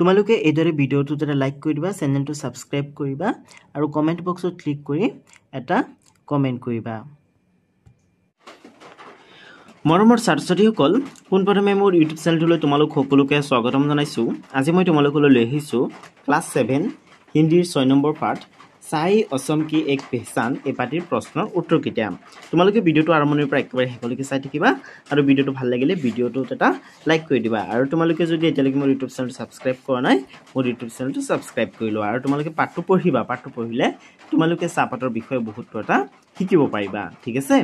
তোমালোকে এইদৰে ভিডিঅ'টো যাতে লাইক কৰি দিবা চেনেলটো ছাবস্ক্ৰাইব কৰিবা আৰু কমেণ্ট বক্সত ক্লিক কৰি এটা কমেণ্ট কৰিবা মৰমৰ ছাত্ৰছাত্ৰীসকল পোনপ্ৰথমে মোৰ ইউটিউব চেনেলটোলৈ তোমালোক সকলোকে স্বাগতম জনাইছোঁ আজি মই তোমালোকলৈ লৈ আহিছোঁ ক্লাছ ছেভেন হিন্দীৰ ছয় নম্বৰ পাৰ্ট চাই অসম কি এক পেহচান এইবাৰটিৰ প্ৰশ্নৰ উত্তৰ কেতিয়া তোমালোকে ভিডিঅ'টো আৰম্ভণিৰ পৰা একেবাৰে শেষলৈকে চাই থাকিবা আৰু ভিডিঅ'টো ভাল লাগিলে ভিডিঅ'টোত এটা লাইক কৰি দিবা আৰু তোমালোকে যদি এতিয়ালৈকে মোৰ ইউটিউব চেনেলটো ছাবস্ক্ৰাইব কৰা নাই মোৰ ইউটিউব চেনেলটো ছাবস্ক্ৰাইব কৰি লোৱা আৰু তোমালোকে পাঠটো পঢ়িবা পাঠটো পঢ়িলে তোমালোকে চাহপাতৰ বিষয়ে বহুতো এটা শিকিব পাৰিবা ঠিক আছে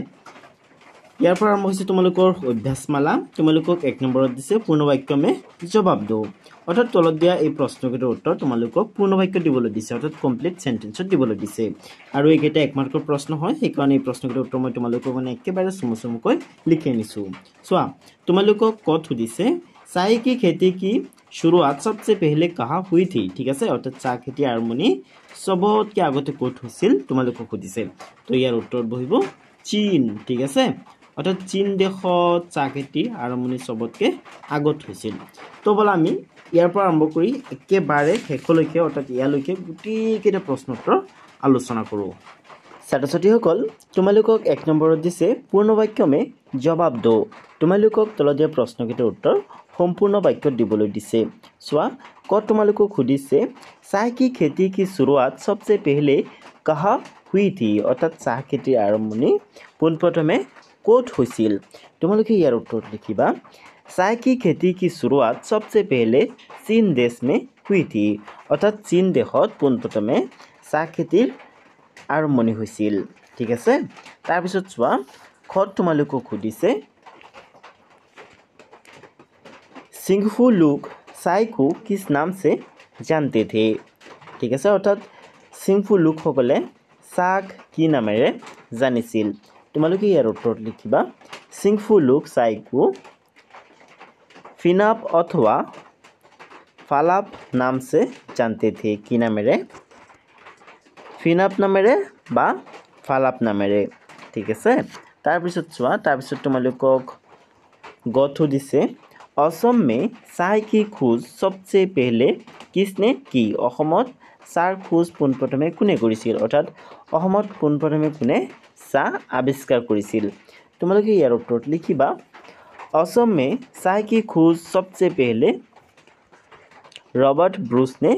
ইয়াৰ পৰা আৰম্ভ হৈছে তোমালোকৰ অভ্যাসমালা তোমালোকক এক নম্বৰত দিছে পূৰ্ণবাক্যমে জবাব দিওঁ অৰ্থাৎ তলত দিয়া এই প্ৰশ্নকেইটাৰ উত্তৰ তোমালোকক পূৰ্ণবাক্য দিবলৈ দিছে অৰ্থাৎ কমপ্লিট চেণ্টেঞ্চত দিবলৈ দিছে আৰু এইকেইটা একমাত্ৰ প্ৰশ্ন হয় সেইকাৰণে এই প্ৰশ্নকেইটাৰ উত্তৰ মই তোমালোকক মানে একেবাৰে চমু চমুকৈ লিখি আনিছোঁ চোৱা তোমালোকক ক'ত সুধিছে চাই কি খেতি কি শুৰুৱাত চবচে পেহিলে কাহা শুই থি ঠিক আছে অৰ্থাৎ চাহ খেতি আৰম্ভণি চবতকৈ আগতে ক'ত হৈছিল তোমালোকক সুধিছে তো ইয়াৰ উত্তৰত বহিব চীন ঠিক আছে অৰ্থাৎ চীন দেশত চাহ খেতিৰ আৰম্ভণি চবতকৈ আগত হৈছিল তো বোলে আমি ইয়াৰ পৰা আৰম্ভ কৰি একেবাৰে শেষলৈকে অৰ্থাৎ ইয়ালৈকে গোটেইকেইটা প্ৰশ্ন উত্তৰ আলোচনা কৰোঁ ছাত্ৰ ছাত্ৰীসকল তোমালোকক এক নম্বৰত দিছে পূৰ্ণ বাক্যমে জবাব দ তোমালোকক তলত দিয়া প্ৰশ্নকেইটাৰ উত্তৰ সম্পূৰ্ণ বাক্যত দিবলৈ দিছে চোৱা কত তোমালোকক সুধিছে চাহ কি খেতি কি চুৰুৱাত চবচে পেহিলে কাহা শুই থি অৰ্থাৎ চাহ খেতিৰ আৰম্ভণি পোনপ্ৰথমে ক'ত হৈছিল তোমালোকে ইয়াৰ উত্তৰত লিখিবা চাহ কি খেতি কি চুৰুৱাত চবচে পেহলে চীন দেশ মে হুই থি অৰ্থাৎ চীন দেশত পোনপ্ৰথমে চাহ খেতিৰ আৰম্ভণি হৈছিল ঠিক আছে তাৰপিছত চোৱা খত তোমালোকক সুধিছে সিংহু লোক চাইকো কিছ নামছে জানতে থে ঠিক আছে অৰ্থাৎ সিংফু লোকসকলে চাহ কি নামেৰে জানিছিল তোমালোকে ইয়াৰ टोट লিখিবা सिङ्फु लुक साइको ফিনাপ অথবা ফালাপ নামসে জানতে থে কি নামেৰে ফিনাপ নামেৰে বা ফালাপ নামেৰে ঠিক আছে তাৰপিছত চোৱা তাৰপিছত তোমালোকক গথু দিছে অসম মে চাহ কি খোজ চবচে পেহলে কিচনে কি অসমত চাহ খোজ পোনপ্ৰথমে কোনে কৰিছিল অৰ্থাৎ অসমত পোনপ্ৰথমে কোনে চাহ আৱিষ্কাৰ কৰিছিল তোমালোকে ইয়াৰ উত্তৰত লিখিবা অসমে চাহ কি খোজ সবচে পেহলে ৰবাৰ্ট ব্ৰুচনে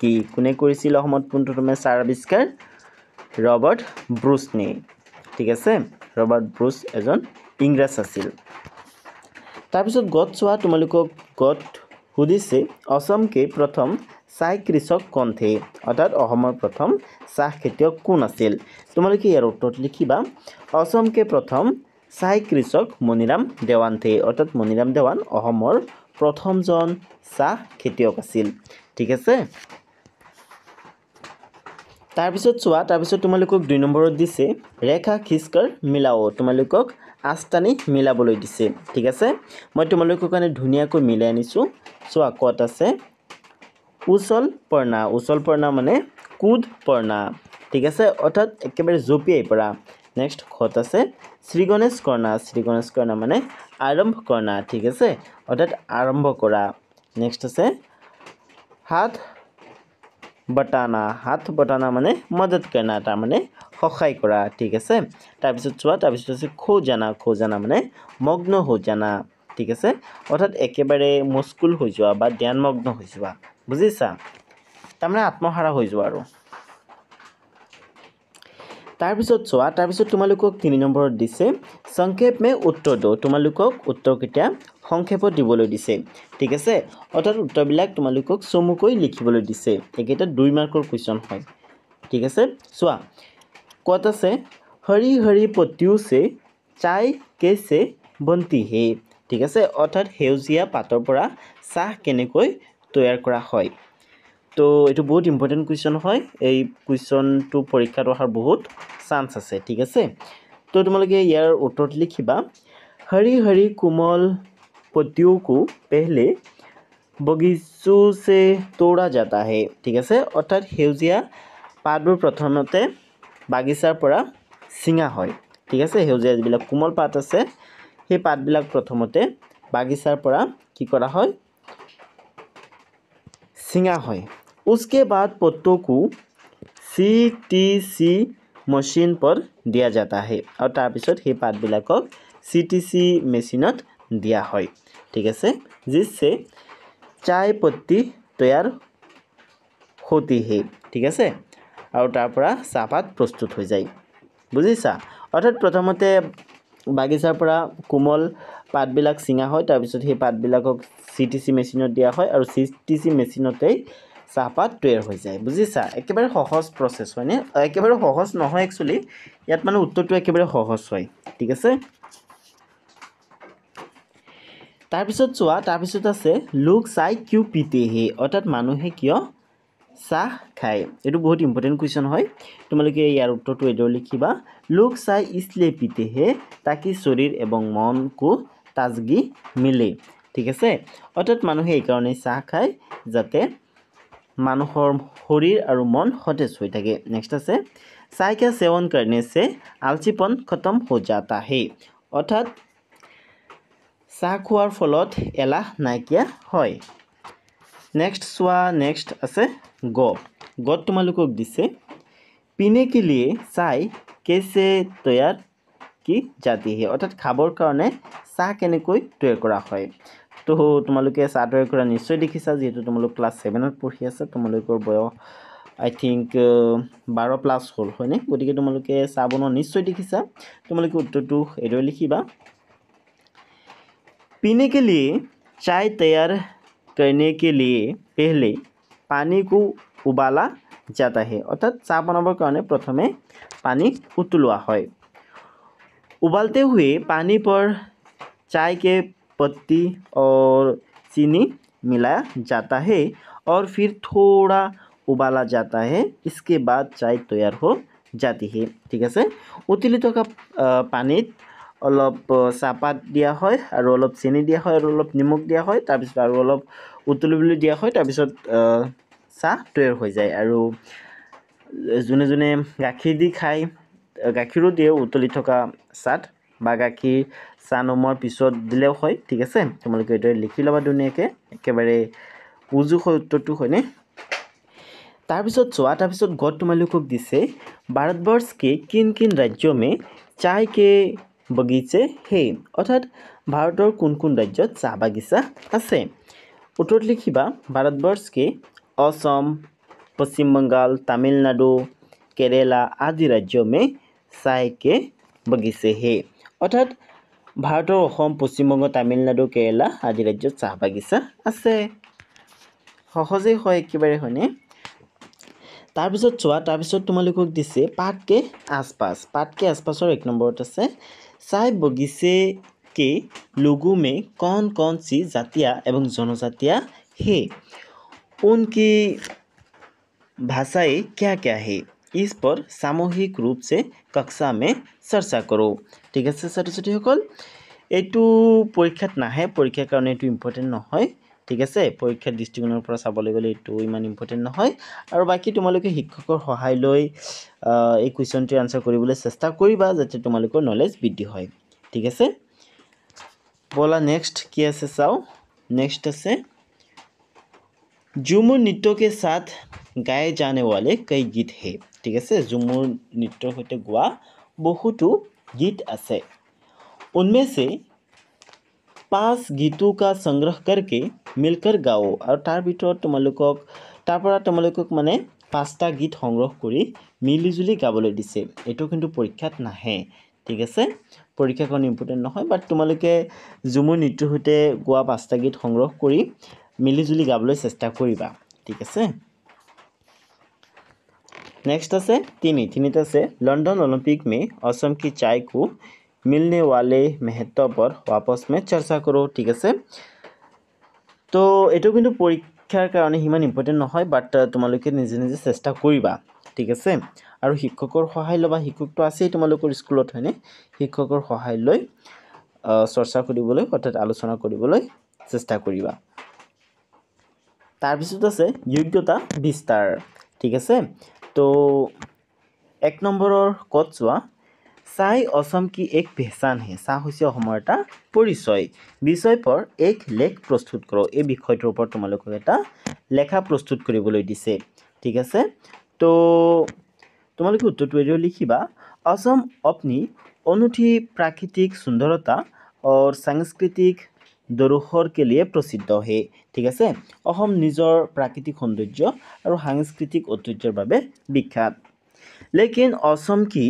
কি কোনে কৰিছিল অসমত পোনপ্ৰথমে চাহ আৱিষ্কাৰ ৰবাৰ্ট ব্ৰুচনে ঠিক আছে ৰবাৰ্ট ব্ৰুচ এজন ইংৰাজ আছিল তাৰপিছত গছ চোৱা তোমালোকক গছ সুধিছে অসমকে প্ৰথম চাহ কৃষক কণ্ঠে অৰ্থাৎ অসমৰ প্ৰথম চাহ খেতিয়ক কোন আছিল তোমালোকে ইয়াৰ উত্তৰত লিখিবা অসমকে প্ৰথম চাহ কৃষক মণিৰাম দেৱানথে অৰ্থাৎ মণিৰাম দেৱান অসমৰ প্ৰথমজন চাহ খেতিয়ক আছিল ঠিক আছে তাৰপিছত চোৱা তাৰপিছত তোমালোকক দুই নম্বৰত দিছে ৰেখা খিচকাৰ মিলাও তোমালোকক আস্তানি মিলাবলৈ দিছে ঠিক আছে মই তোমালোকৰ কাৰণে ধুনীয়াকৈ মিলাই আনিছোঁ চোৱা ক'ত আছে উচল পৰ্ণা উচল পৰ্ণা মানে কুদ পৰ্ণা ঠিক আছে অৰ্থাৎ একেবাৰে জঁপিয়াই পৰা নেক্সট খত আছে শ্ৰীগণেশ কৰ্ণা শ্ৰীগণেশ কৰ্ণা মানে আৰম্ভ কৰ্ণা ঠিক আছে অৰ্থাৎ আৰম্ভ কৰা নেক্সট আছে হাত বটানা হাত বটানা মানে মদত কৰা তাৰমানে সহায় কৰা ঠিক আছে তাৰপিছত চোৱা তাৰপিছত আছে খৌজানা খৌজানা মানে মগ্ন হৌজানা ঠিক আছে অৰ্থাৎ একেবাৰে মস্কুল হৈ যোৱা বা ধ্যানমগ্ন হৈ যোৱা বুজিছা তাৰমানে আত্মহাৰা হৈ যোৱা আৰু তাৰপিছত চোৱা তাৰপিছত তোমালোকক তিনি নম্বৰত দিছে সংক্ষেপ মে উত্তৰ দিওঁ তোমালোকক উত্তৰকেইটা সংক্ষেপত দিবলৈ দিছে ঠিক আছে অৰ্থাৎ উত্তৰবিলাক তোমালোকক চমুকৈ লিখিবলৈ দিছে এইকেইটা দুই মাৰ্কৰ কুৱেশ্যন হয় ঠিক আছে চোৱা ক'ত আছে হৰি হৰি পতিওছে চাই কেছে বন্তি হে ঠিক আছে অৰ্থাৎ সেউজীয়া পাতৰ পৰা চাহ কেনেকৈ তৈয়াৰ কৰা হয় তো এইটো বহুত ইম্পৰ্টেণ্ট কুৱেশ্যন হয় এই কুৱেশ্যনটো পৰীক্ষাত অহাৰ বহুত চান্স আছে ঠিক আছে তো তোমালোকে ইয়াৰ উত্তৰত লিখিবা হৰি হৰি কোমল পতিয়কো পেহলে বগিচু চে তৌৰা যাতা হে ঠিক আছে অৰ্থাৎ সেউজীয়া পাতবোৰ প্ৰথমতে বাগিচাৰ পৰা ছিঙা হয় ঠিক আছে সেউজীয়া যিবিলাক কোমল পাত আছে সেই পাতবিলাক প্ৰথমতে বাগিচাৰ পৰা কি কৰা হয় ছিঙা হয় উচকে বাদ পত্তকো চি টি চি মেচিন পৰ দিয়া যাতা হে আৰু তাৰপিছত সেই পাতবিলাকক চি টি চি মেচিনত দিয়া হয় ঠিক আছে যিছে চাই পত্তি তৈয়াৰ সতিহে ঠিক আছে আৰু তাৰপৰা চাহপাত প্ৰস্তুত হৈ যায় বুজিছা অৰ্থাৎ প্ৰথমতে বাগিচাৰ পৰা কোমল পাতবিলাক ছিঙা হয় তাৰপিছত সেই পাতবিলাকক চি টি চি মেচিনত দিয়া হয় আৰু চি টি চি মেচিনতেই চাহপাত তৈয়াৰ হৈ যায় বুজিছা একেবাৰে সহজ প্ৰচেছ হয়নে একেবাৰে সহজ নহয় একচুৱেলি ইয়াত মানে উত্তৰটো একেবাৰে সহজ হয় ঠিক আছে তাৰপিছত চোৱা তাৰপিছত আছে লোক চাই কিয় পিতেহি অৰ্থাৎ মানুহে কিয় চাহ খায় এইটো বহুত ইম্পৰ্টেণ্ট কুৱেশ্যন হয় তোমালোকে ইয়াৰ উত্তৰটো এইদৰে লিখিবা লোক চাই ইছলে পিতেহে তাকি শৰীৰ এবং মনকো তাজগি মিলে ঠিক আছে অৰ্থাৎ মানুহে এইকাৰণেই চাহ খায় যাতে মানুহৰ শৰীৰ আৰু মন সতেজ হৈ থাকে নেক্সট আছে চাহিকা সেৱন কাৰণে চে আলচিপন খতম হৈ যাতা হে অৰ্থাৎ চাহ খোৱাৰ ফলত এলাহ নাইকিয়া হয় নেক্সট চোৱা নেক্সট আছে গ গত তোমালোকক দিছে পিনেকিলিয়ে চাই কেছে তৈয়াৰ কি জাতিহে অৰ্থাৎ খাবৰ কাৰণে চাহ কেনেকৈ তৈয়াৰ কৰা হয় তো তোমালোকে চাহ তৈয়াৰ কৰা নিশ্চয় দেখিছা যিহেতু তোমালোক ক্লাছ ছেভেনত পঢ়ি আছা তোমালোকৰ বয়স আই থিংক বাৰ প্লাছ হ'ল হয়নে গতিকে তোমালোকে চাহ বনোৱা নিশ্চয় দেখিছা তোমালোকে উত্তৰটো এইদৰে লিখিবা পিনে কে লিয়ে চাই তৈয়াৰ কৰনে কে লিয়ে পেহলে পানী কো উবালা যাতা আহে অৰ্থাৎ চাহ বনাবৰ কাৰণে প্ৰথমে পানী উতলোৱা হয় উবালতে হুৱে পানী পৰ चाय के पत्ती और चीनी मिलाया जाता है और फिर थोड़ा उबाला जाता है इसके बाद चाय तैयार हो जाती है ठीक है उतिलित का पानी অলপ চাহপাত দিয়া হয় আৰু অলপ চেনি দিয়া হয় আৰু অলপ নিমখ দিয়া হয় তাৰপিছত আৰু অলপ উতলি বুলি দিয়া হয় তাৰপিছত চাহ তৈয়াৰ হৈ যায় আৰু যোনে যোনে গাখীৰ দি খায় গাখীৰো দিয়ে উতলি থকা চাহ বা গাখীৰ চাহ নমোৱাৰ পিছত দিলেও হয় ঠিক আছে তোমালোকে এইদৰে লিখি ল'বা ধুনীয়াকৈ একেবাৰে উজু হয় উত্তৰটো হয়নে তাৰপিছত চোৱা তাৰপিছত গড তোমালোকক দিছে ভাৰতবৰ্ষকে কিন কিন ৰাজ্য মে চাহ কে বগিচে সেই অৰ্থাৎ ভাৰতৰ কোন কোন ৰাজ্যত চাহ বাগিচা আছে উত্তৰত লিখিবা ভাৰতবৰ্ষকে অসম পশ্চিম বংগাল তামিলনাডু কেৰেলা আদি ৰাজ্য মে চাহ কে বগিচে হে অৰ্থাৎ ভাৰতৰ অসম পশ্চিমবংগ তামিলনাডু কেৰেলা আদি ৰাজ্যত চাহ বাগিচা আছে সহজেই হয় একেবাৰে হয়নে তাৰপিছত চোৱা তাৰপিছত তোমালোকক দিছে পাতকে আচপাচ কে আচপাচৰ এক নম্বৰত আছে চাই বগিচে কে লুগুমে কণ কণ চি জাতীয়া এবং জনজাতীয় হে কি ভাষাই কিয় কিয় হে इस पर सामूहिक रूप से कक्षा में चर्चा करो ठीक है छात्र छात्री यू परीक्षा ना परीक्षार कारण यू इम्पर्टेन्ट न ঠিক আছে পরীক্ষার দৃষ্টিকোণের পর চাবলে গেলে এই ইমান ইম্পর্টেন্ট নহয় আর বাকি তোমালে শিক্ষকর সহায় লো এই কুয়েশনটির আনসার করবলে চেষ্টা করবা যাতে তোমালোকর নলেজ বৃদ্ধি হয় ঠিক আছে বলা নেক্সট কি আছে চাও নেক্সট আছে ঝুমুৰ নৃত্যকে চাথ গাই জানে ৱালে কৈ গীত হে ঠিক আছে ঝুমুৰ নৃত্যৰ সৈতে গোৱা বহুতো গীত আছে উন্মেছে পাঁচ গীতো কা সংগ্ৰহ কৰকে মিলকৰ গাও আৰু তাৰ ভিতৰত তোমালোকক তাৰপৰা তোমালোকক মানে পাঁচটা গীত সংগ্ৰহ কৰি মিলিজুলি গাবলৈ দিছে এইটো কিন্তু পৰীক্ষাত নাহে ঠিক আছে পৰীক্ষাখন ইম্পৰ্টেণ্ট নহয় বাট তোমালোকে ঝুমুৰ নৃত্যৰ সৈতে গোৱা পাঁচটা গীত সংগ্ৰহ কৰি মিলিজুলি গাবলৈ চেষ্টা কৰিবা ঠিক আছে নেক্সট আছে তিনি তিনিটা আছে লণ্ডন অলিম্পিক মে অসম কি চাই কু মিলনে ৱালে মেহেতবৰ ৱাপচ মে চৰ্চা কৰোঁ ঠিক আছে তো এইটো কিন্তু পৰীক্ষাৰ কাৰণে সিমান ইম্পৰ্টেণ্ট নহয় বাট তোমালোকে নিজে নিজে চেষ্টা কৰিবা ঠিক আছে আৰু শিক্ষকৰ সহায় ল'বা শিক্ষকটো আছেই তোমালোকৰ স্কুলত হয়নে শিক্ষকৰ সহায় লৈ চৰ্চা কৰিবলৈ অৰ্থাৎ আলোচনা কৰিবলৈ চেষ্টা কৰিবা তাৰপিছত আছে যোগ্যতা বিস্তাৰ ঠিক আছে তো এক নম্বৰৰ ক'ত চোৱা চাই অসম কি এক পেচান হে চাহ হৈছে অসমৰ এটা পৰিচয় বিষয়পৰ এক লেখ প্ৰস্তুত কৰোঁ এই বিষয়টোৰ ওপৰত তোমালোকক এটা লেখা প্ৰস্তুত কৰিবলৈ দিছে ঠিক আছে তো তোমালোকে উত্তৰটো এইটো লিখিবা অসম অপ্নি অনুঠি প্ৰাকৃতিক সুন্দৰতা অৰ সাংস্কৃতিক দৰোহৰ কে লিয়ে প্ৰসিদ্ধ হে ঠিক আছে অসম নিজৰ প্ৰাকৃতিক সৌন্দৰ্য আৰু সাংস্কৃতিক ঐতিহ্যৰ বাবে বিখ্যাত লেকিন অসম কি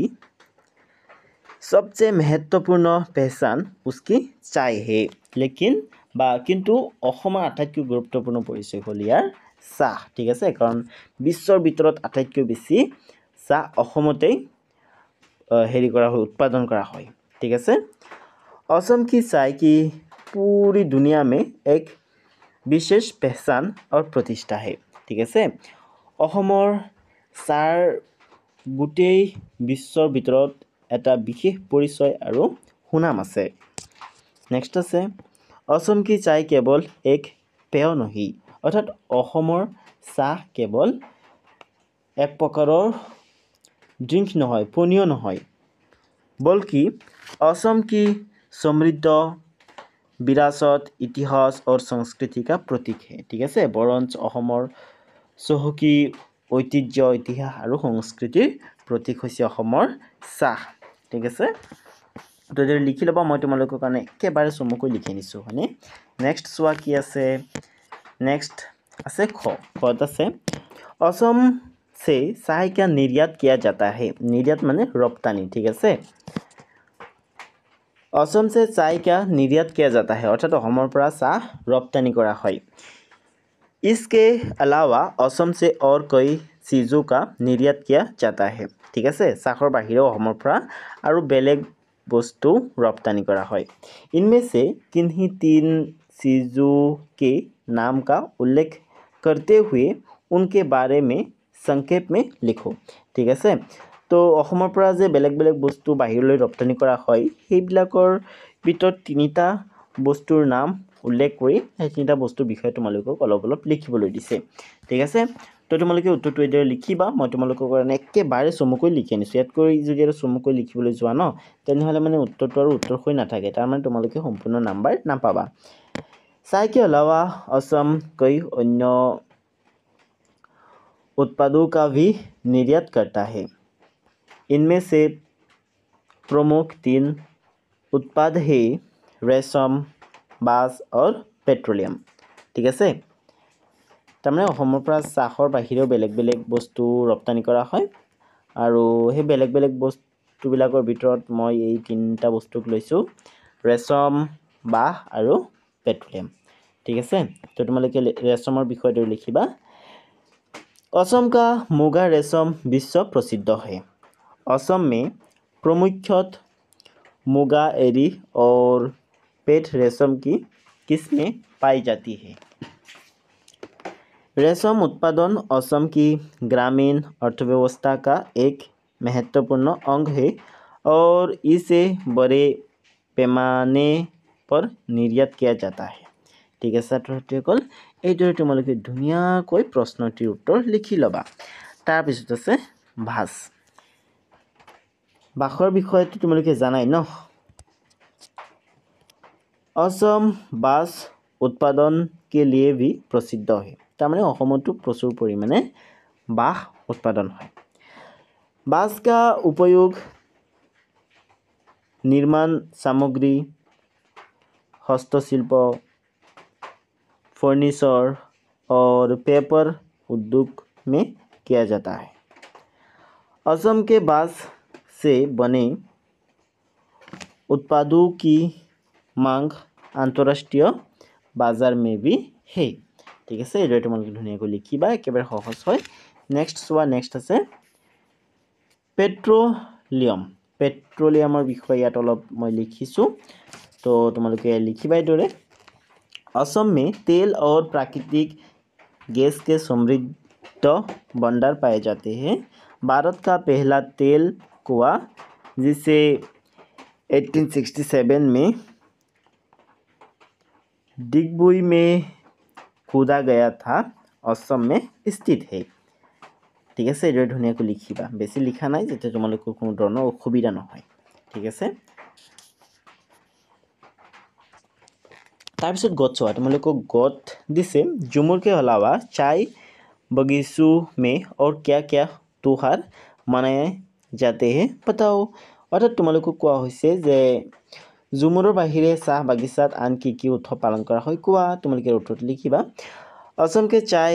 সবচে মহত্বপূৰ্ণ পেচান উচকি চাই হে লেকিন বা কিন্তু অসমৰ আটাইতকৈ গুৰুত্বপূৰ্ণ পৰিচয় হ'ল ইয়াৰ চাহ ঠিক আছে কাৰণ বিশ্বৰ ভিতৰত আটাইতকৈ বেছি চাহ অসমতেই হেৰি কৰা হয় উৎপাদন কৰা হয় ঠিক আছে অসম কি চাই কি पूरी दुनिया में एक विशेष पहचान और प्रतिष्ठा है ठीक है सार गोटे विश्वर भर विशेष परचय और सूनम आक्सट आसम की चाय केवल एक पेय नही अर्थात चाह केवल एक प्रकार ड्रिंक नहय पनियो नहय बल्कि असम की समृद्ध বিৰাচত ইতিহাস আৰু সংস্কৃতিক প্ৰতীকহে ঠিক আছে বৰঞ্চ অসমৰ চহকী ঐতিহ্য ইতিহাস আৰু সংস্কৃতিৰ প্ৰতীক হৈছে অসমৰ চাহ ঠিক আছে তেতিয়া লিখি ল'ব মই তোমালোকৰ কাৰণে একেবাৰে চমুকৈ লিখি আনিছোঁ হয়নে নেক্সট চোৱা কি আছে নেক্সট আছে খ খত আছে অসম চে চাহ কিয় নিৰ্যাত কিয় যাতা হে নিৰ্যাত মানে ৰপ্তানি ঠিক আছে असम से चाय क्या निर्यात किया जाता है अर्थात चाह रप्तानी कर इसके अलावा असम से और कई चीज़ों का निर्यात किया जाता है ठीक है चाहर और बेलेग बस्तु रप्तानी कर इनमें से किन ही तीन चीज़ों के नाम का उल्लेख करते हुए उनके बारे में संक्षेप में लिखो ठीक है তো অসমৰ পৰা যে বেলেগ বেলেগ বস্তু বাহিৰলৈ ৰপ্তানি কৰা হয় সেইবিলাকৰ ভিতৰত তিনিটা বস্তুৰ নাম উল্লেখ কৰি সেই তিনিটা বস্তুৰ বিষয়ে তোমালোকক অলপ অলপ লিখিবলৈ দিছে ঠিক আছে তো তোমালোকে উত্তৰটো এইদৰে লিখিবা মই তোমালোকৰ কাৰণে একেবাৰে চমুকৈ লিখি আনিছোঁ ইয়াতকৈ যদি আৰু চমুকৈ লিখিবলৈ যোৱা ন তেনেহ'লে মানে উত্তৰটো আৰু উত্তৰ হৈ নাথাকে তাৰমানে তোমালোকে সম্পূৰ্ণ নাম্বাৰ নাপাবা চাইকে অলাৱা অসম কৈ অন্য উৎপাদক আভি নিৰ্যাতকৰ্তাহে इनमें से प्रमुख तीन उत्पाद है रेशम बास और पेट्रोलियम ठीक है तमानपरा चाहर बाहर बेलेग बेलेग बस्तु रप्तानी कर बेलेग बेलेग बस्तुवर भर मैं ये तीन बस्तुक लैसो रेशम बह और पेट्रोलियम ठीक है तो तुम लोग रेशम विषय लिखा असम का मुगा रेशम विश्व प्रसिद्ध है असम में प्रमुख मुगा एरी और पेट रेशम की किस्में पाई जाती है रेशम उत्पादन असम की ग्रामीण अर्थव्यवस्था का एक महत्वपूर्ण अंग है और इसे बड़े पैमाने पर निर्यात किया जाता है ठीक है ঠিক तुम ছাত্ৰসকল এইদৰে তোমালোকে ধুনীয়াকৈ প্ৰশ্নটিৰ उत्तर लिखी लबा तार আছে ভাজ বাসৰ বিষয়েতো তোমালোকে জানাই ন অসম বাঁচ উৎপাদন কে লিয়ে বি প্ৰসিদ্ধ হয় তাৰমানে অসমতো প্ৰচুৰ পৰিমাণে বাঁহ উৎপাদন হয় বাছ উপয়োগ নিৰ্মাণ সামগ্ৰী হস্তশিল্প ফৰ্নিচাৰ আৰু পেপাৰ উদ্যোগ মে কিয়া যাতা হয় অসমকে বাছ से बने उत्पादों की मांग আন্তঃৰাষ্ট্ৰীয় বাজাৰ মে বি সেই ঠিক আছে এইদৰে তোমালোকে ধুনীয়াকৈ লিখিবা একেবাৰে সহজ হয় নেক্সট চোৱা নেক্সট আছে পেট্ৰলিয়াম পেট্ৰলিয়ামৰ বিষয়ে ইয়াত অলপ মই লিখিছোঁ তো তোমালোকে লিখিবা এইদৰে असम में तेल और प्राकृतिक गैस के समृद्ध भंडार पाए जाते हैं भारत का पहला तेल कुआ जिसे 1867 में डिगबुई में खोदा गया था असम में स्थित है ठीक है यह धुनिया को लिखा बेसि लिखा ना जो तुम लोग क्या असुविधा न ठीक है तार पद ग तुम लोग गद दी झुमुर के अलावा चाय बगीचू में और क्या क्या तुहार मनाया जाते পঠাওঁ अर्थात तुम लोग क्या যে ঝুমুৰৰ বাহিৰে চাহ বাগিচাত আন কি की उत्सव पालन কৰা হয় কোৱা তোমালোকে উত্তৰটো লিখিবা असम के चाय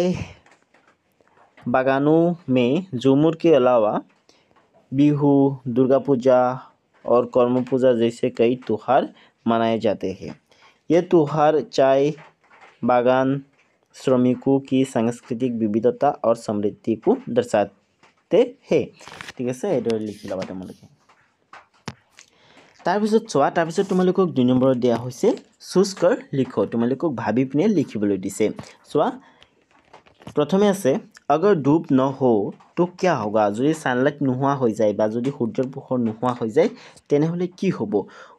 बागानों में झुमुर के अलावा बिहू दुर्गा पूजा और कर्म पूजा जैसे कई त्यौहार मनाए जाते हैं ये त्यौहार चाय बागान श्रमिकों की सांस्कृतिक विविधता और समृद्धि को दर्शाते তে হে ঠিক আছে এইদৰে লিখি ল'বা তোমালোকে তাৰপিছত চোৱা তাৰপিছত তোমালোকক দুই নম্বৰত দিয়া হৈছে চুজ কৰ লিখ তোমালোকক ভাবি পিনে লিখিবলৈ দিছে চোৱা প্ৰথমে আছে অগৰ ডুব নহওঁ তোক কিয় হ'বা যদি ছানলাইট নোহোৱা হৈ যায় বা যদি সূৰ্যৰ পোহৰ নোহোৱা হৈ যায় তেনেহ'লে কি হ'ব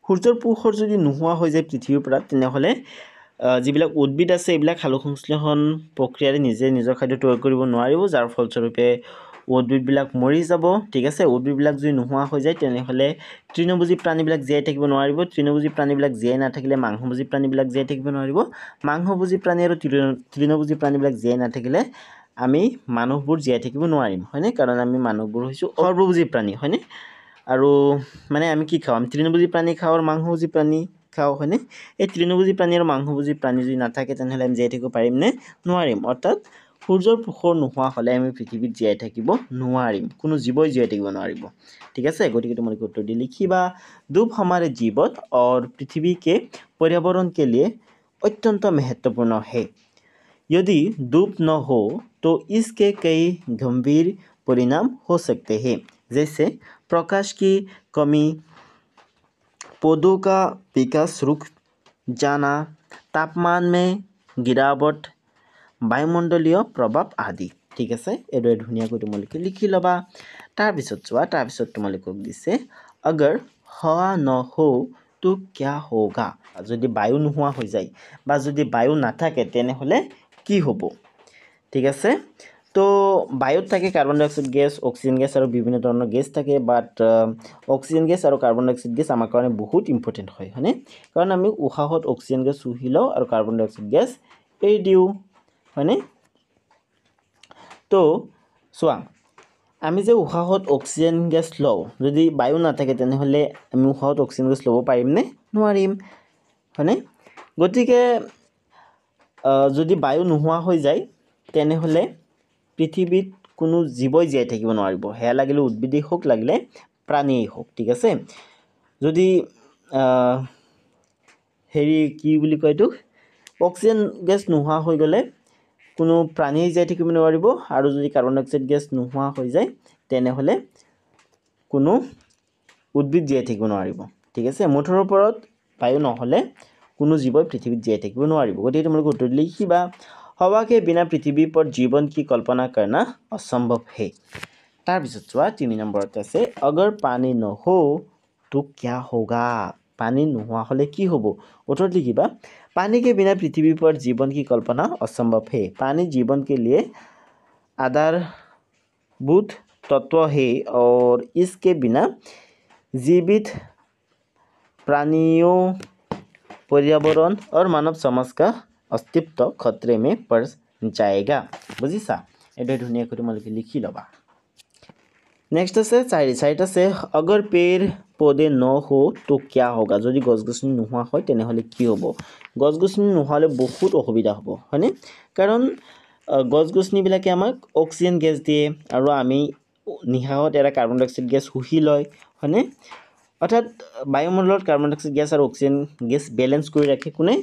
সূৰ্যৰ পোহৰ যদি নোহোৱা হৈ যায় পৃথিৱীৰ পৰা তেনেহ'লে যিবিলাক উদ্ভিদ আছে এইবিলাক সালোক সংশ্লেষণ প্ৰক্ৰিয়াৰে নিজে নিজৰ খাদ্য তৈয়াৰ কৰিব নোৱাৰিব যাৰ ফলস্বৰূপে উদ্ভিদবিলাক মৰি যাব ঠিক আছে উদ্ভিদবিলাক যদি নোহোৱা হৈ যায় তেনেহ'লে তৃণভোজী প্ৰাণীবিলাক জীয়াই থাকিব নোৱাৰিব তৃণভোজী প্ৰাণীবিলাক জীয়াই নাথাকিলে মাংসভোজী প্ৰাণীবিলাক জীয়াই থাকিব নোৱাৰিব মাংসভোজী প্ৰাণী আৰু তৃণভোজী প্ৰাণীবিলাক জীয়াই নাথাকিলে আমি মানুহবোৰ জীয়াই থাকিব নোৱাৰিম হয়নে কাৰণ আমি মানুহবোৰ হৈছোঁ সৰ্বভোজী প্ৰাণী হয়নে আৰু মানে আমি কি খাওঁ আমি তৃণভোজী প্ৰাণী খাওঁ আৰু মাংসভোজী প্ৰাণী খাওঁ হয়নে এই তৃণভোজী প্ৰাণী আৰু মাংসভোজী প্ৰাণী যদি নাথাকে তেনেহ'লে আমি জীয়াই থাকিব পাৰিমনে নোৱাৰিম অৰ্থাৎ সূর্যৰ পুখৰ নহলে আমি পৃথিৱীত জীয়াই থাকিব নোৱাৰিম কোনো জীৱই জীয়াই থাকিব নোৱাৰিব ঠিক আছে গতিকে তুমি উত্তৰ দি লিখিবা দুপ হামারে জীৱত আৰু পৃথিৱী কে পৰিৱৰণ কে লিয়ে অত্যন্ত મહત્વপূর্ণ হে যদি দুপ নহও তো ইস্কে কাই গামবীর পরিনাম হো সকতে হে জেসে প্রকাশ কি কমী পদো কা বিকাশ ruk jana তাপমান মে গিরাবট বায়ুমণ্ডলীয় প্ৰভাৱ আদি ঠিক আছে এইদৰে ধুনীয়াকৈ তোমালোকে লিখি ল'বা তাৰপিছত চোৱা তাৰপিছত তোমালোকক দিছে আগৰ হোৱা নহওঁ তো কিয় হওগা যদি বায়ু নোহোৱা হৈ যায় বা যদি বায়ু নাথাকে তেনেহ'লে কি হ'ব ঠিক আছে তো বায়ুত থাকে কাৰ্বন ডাই অক্সাইড গেছ অক্সিজেন গেছ আৰু বিভিন্ন ধৰণৰ গেছ থাকে বাট অক্সিজেন গেছ আৰু কাৰ্বন ডাই অক্সাইড গেছ আমাৰ কাৰণে বহুত ইম্পৰ্টেণ্ট হয় হয়নে কাৰণ আমি উশাহত অক্সিজেন গেছ চুহি লওঁ আৰু কাৰ্বন ডাই অক্সাইড গেছ এৰি দিওঁ হয়নে তো চোৱা আমি যে উশাহত অক্সিজেন গেছ লওঁ যদি বায়ু নাথাকে তেনেহ'লে আমি উশাহত অক্সিজেন গেছ ল'ব পাৰিমনে নোৱাৰিম হয়নে গতিকে যদি বায়ু নোহোৱা হৈ যায় তেনেহ'লে পৃথিৱীত কোনো জীৱই জীয়াই থাকিব নোৱাৰিব সেয়া লাগিলে উদ্ভিদেই হওক লাগিলে প্ৰাণীয়েই হওক ঠিক আছে যদি হেৰি কি বুলি কয় এইটো অক্সিজেন গেছ নোহোৱা হৈ গ'লে কোনো প্ৰাণী জীয়াই থাকিব নোৱাৰিব আৰু যদি কাৰ্বন ডাই অক্সাইড গেছ নোহোৱা হৈ যায় তেনেহ'লে কোনো উদ্ভিদ জীয়াই থাকিব নোৱাৰিব ঠিক আছে মুঠৰ ওপৰত বায়ু নহ'লে কোনো জীৱই পৃথিৱীত জীয়াই থাকিব নোৱাৰিব গতিকে তোমালোকে উত্তৰ লিখিবা সবাকে বিনা পৃথিৱীৰ ওপৰত জীৱন কি কল্পনা কৰা অসম্ভৱ হে তাৰপিছত চোৱা তিনি নম্বৰত আছে অগৰ পানী নহওঁ তোক কিয় হ'গা পানী নোহোৱা হ'লে কি হ'ব উত্তৰত লিখিবা पानी के बिना पृथ्वी पर जीवन की कल्पना असंभव है पानी जीवन के लिए आधारभूत तत्व है और इसके बिना जीवित प्राणियों पर्यावरण और मानव समाज का अस्तित्व खतरे में पड़ जाएगा बुझिसा एटा को कर मैं लगा নেক্সট আছে চাৰি চাৰিত আছে অগৰ পেৰ পদে ন হও তো কিয় হ'গা যদি গছ গছনি নোহোৱা হয় তেনেহ'লে কি হ'ব গছ গছনি নোহোৱালে বহুত অসুবিধা হ'ব হয়নে কাৰণ গছ গছনিবিলাকে আমাক অক্সিজেন গেছ দিয়ে আৰু আমি নিশাহত এটা কাৰ্বন ডাই অক্সাইড গেছ শুহি লয় হয়নে অৰ্থাৎ বায়ুমণ্ডলত কাৰ্বন ডাই অক্সাইড গেছ আৰু অক্সিজেন গেছ বেলেঞ্চ কৰি ৰাখে কোনে